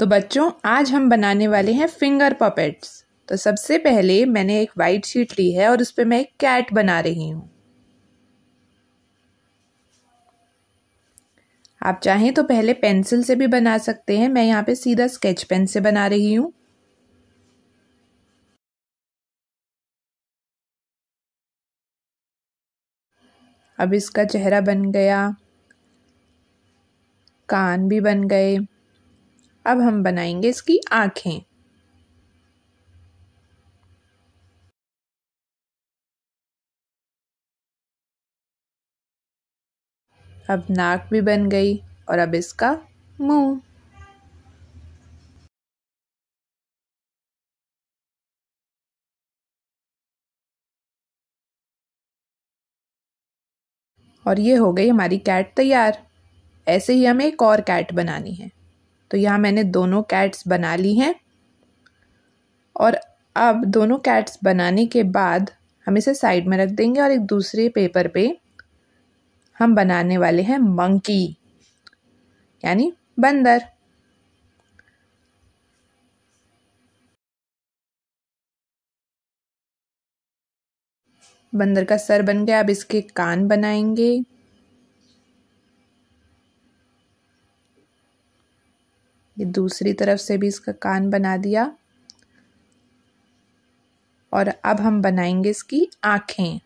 तो बच्चों आज हम बनाने वाले हैं फिंगर पपेट्स तो सबसे पहले मैंने एक वाइट शीट ली है और उस पर मैं एक कैट बना रही हूँ आप चाहें तो पहले पेंसिल से भी बना सकते हैं मैं यहाँ पे सीधा स्केच पेन से बना रही हूँ अब इसका चेहरा बन गया कान भी बन गए अब हम बनाएंगे इसकी आँखें अब नाक भी बन गई और अब इसका मुंह और ये हो गई हमारी कैट तैयार ऐसे ही हमें एक और कैट बनानी है तो यहाँ मैंने दोनों कैट्स बना ली हैं और अब दोनों कैट्स बनाने के बाद हम इसे साइड में रख देंगे और एक दूसरे पेपर पे हम बनाने वाले हैं मंकी यानी बंदर बंदर का सर बन गया अब इसके कान बनाएंगे ये दूसरी तरफ से भी इसका कान बना दिया और अब हम बनाएंगे इसकी आँखें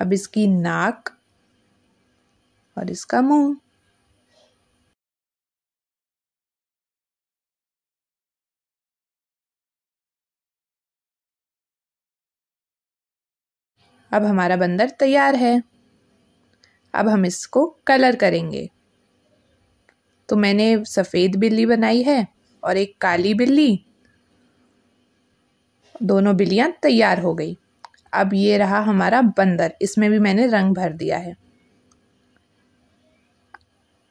अब इसकी नाक और इसका मुंह अब हमारा बंदर तैयार है अब हम इसको कलर करेंगे तो मैंने सफ़ेद बिल्ली बनाई है और एक काली बिल्ली दोनों बिल्लियाँ तैयार हो गई अब ये रहा हमारा बंदर इसमें भी मैंने रंग भर दिया है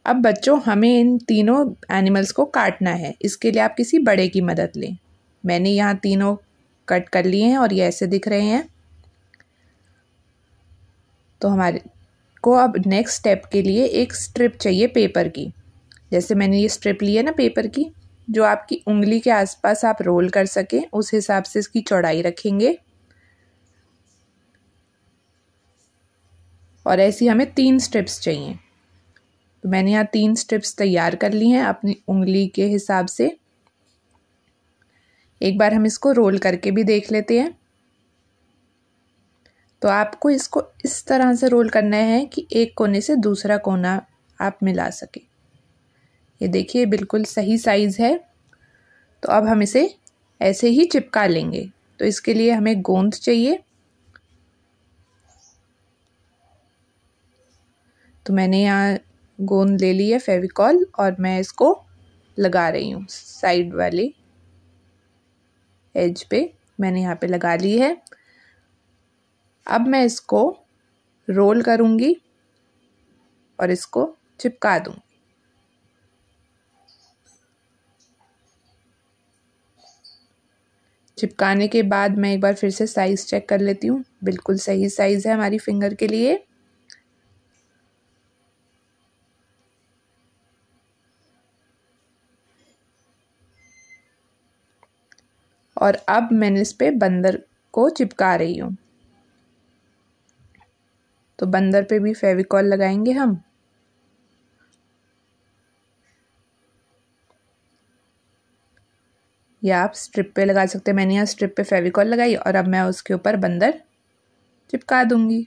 अब बच्चों हमें इन तीनों एनिमल्स को काटना है इसके लिए आप किसी बड़े की मदद लें मैंने यहाँ तीनों कट कर लिए हैं और ये ऐसे दिख रहे हैं तो हमारे को अब नेक्स्ट स्टेप के लिए एक स्ट्रिप चाहिए पेपर की जैसे मैंने ये स्ट्रिप ली है ना पेपर की जो आपकी उंगली के आसपास आप रोल कर सकें उस हिसाब से इसकी चौड़ाई रखेंगे और ऐसी हमें तीन स्ट्रिप्स चाहिए तो मैंने यहाँ तीन स्ट्रिप्स तैयार कर ली हैं अपनी उंगली के हिसाब से एक बार हम इसको रोल करके भी देख लेते हैं तो आपको इसको इस तरह से रोल करना है कि एक कोने से दूसरा कोना आप मिला सके ये देखिए बिल्कुल सही साइज़ है तो अब हम इसे ऐसे ही चिपका लेंगे तो इसके लिए हमें गोंद चाहिए तो मैंने यहाँ गोंद ले ली है फेविकॉल और मैं इसको लगा रही हूँ साइड वाले एज पे मैंने यहाँ पे लगा ली है अब मैं इसको रोल करूँगी और इसको चिपका दूँगी चिपकाने के बाद मैं एक बार फिर से साइज़ चेक कर लेती हूँ बिल्कुल सही साइज़ है हमारी फिंगर के लिए और अब मैंने इस पर बंदर को चिपका रही हूँ तो बंदर पे भी फेविकॉल लगाएंगे हम या आप स्ट्रिप पे लगा सकते हैं मैंने यहाँ स्ट्रिप पे फेविकॉल लगाई और अब मैं उसके ऊपर बंदर चिपका दूंगी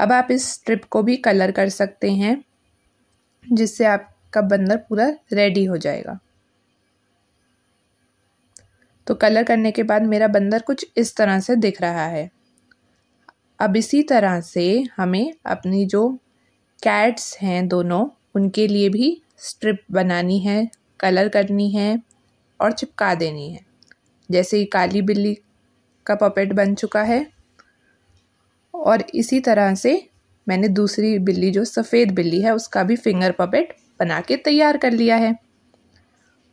अब आप इस स्ट्रिप को भी कलर कर सकते हैं जिससे आपका बंदर पूरा रेडी हो जाएगा तो कलर करने के बाद मेरा बंदर कुछ इस तरह से दिख रहा है अब इसी तरह से हमें अपनी जो कैट्स हैं दोनों उनके लिए भी स्ट्रिप बनानी है कलर करनी है और चिपका देनी है जैसे ही काली बिल्ली का पपेट बन चुका है और इसी तरह से मैंने दूसरी बिल्ली जो सफ़ेद बिल्ली है उसका भी फिंगर पपेट बना के तैयार कर लिया है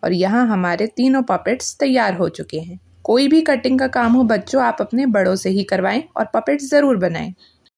और यहाँ हमारे तीनों पपेट्स तैयार हो चुके हैं कोई भी कटिंग का काम हो बच्चों आप अपने बड़ों से ही करवाएं और पपेट्स ज़रूर बनाएं